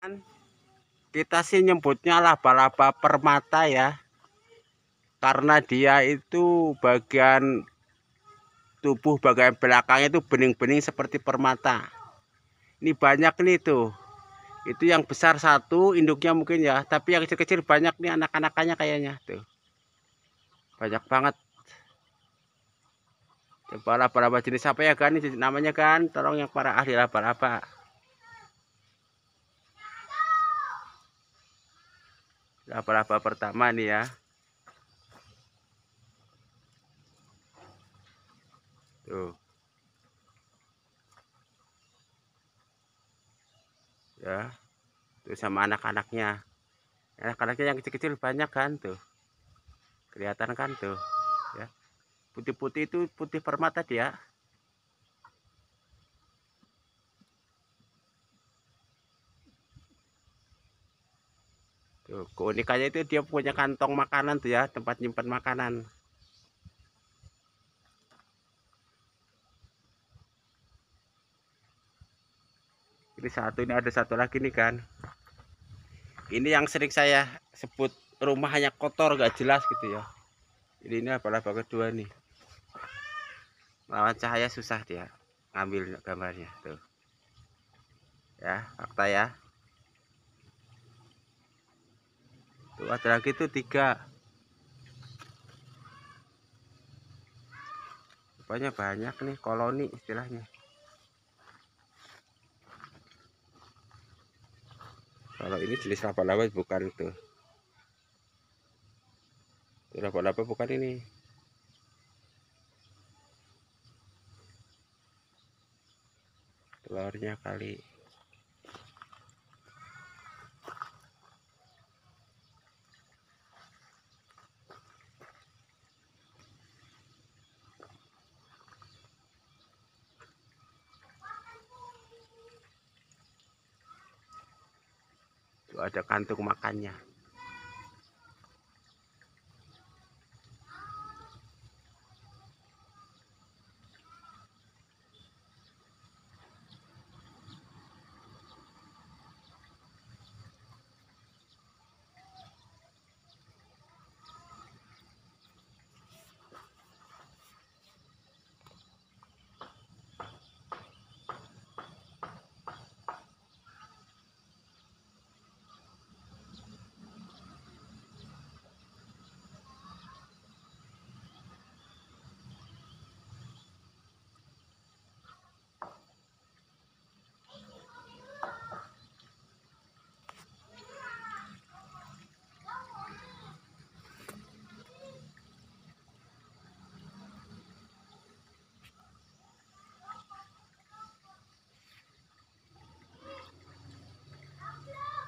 Kan. kita sih nyebutnya laba-laba permata ya karena dia itu bagian tubuh bagian belakangnya itu bening-bening seperti permata ini banyak nih tuh itu yang besar satu induknya mungkin ya tapi yang kecil-kecil banyak nih anak-anakannya kayaknya tuh banyak banget coba laba-laba jenis apa ya kan ini namanya kan tolong yang para ahli laba-laba apa-apa pertama nih ya tuh ya tuh sama anak-anaknya anak-anaknya yang kecil-kecil banyak kan tuh kelihatan kan tuh ya putih-putih itu putih permata dia ya. Tuh, keunikannya itu dia punya kantong makanan tuh ya, tempat nyimpan makanan. Ini satu ini ada satu lagi nih kan. Ini yang sering saya sebut rumah hanya kotor gak jelas gitu ya. Ini ini apalah bagus dua nih. Lawan cahaya susah dia ngambil gambarnya tuh. Ya, fakta ya. ada lagi tuh tiga rupanya banyak nih koloni istilahnya kalau ini jenis laba-laba bukan itu laba-laba bukan ini telurnya kali ada kantung makannya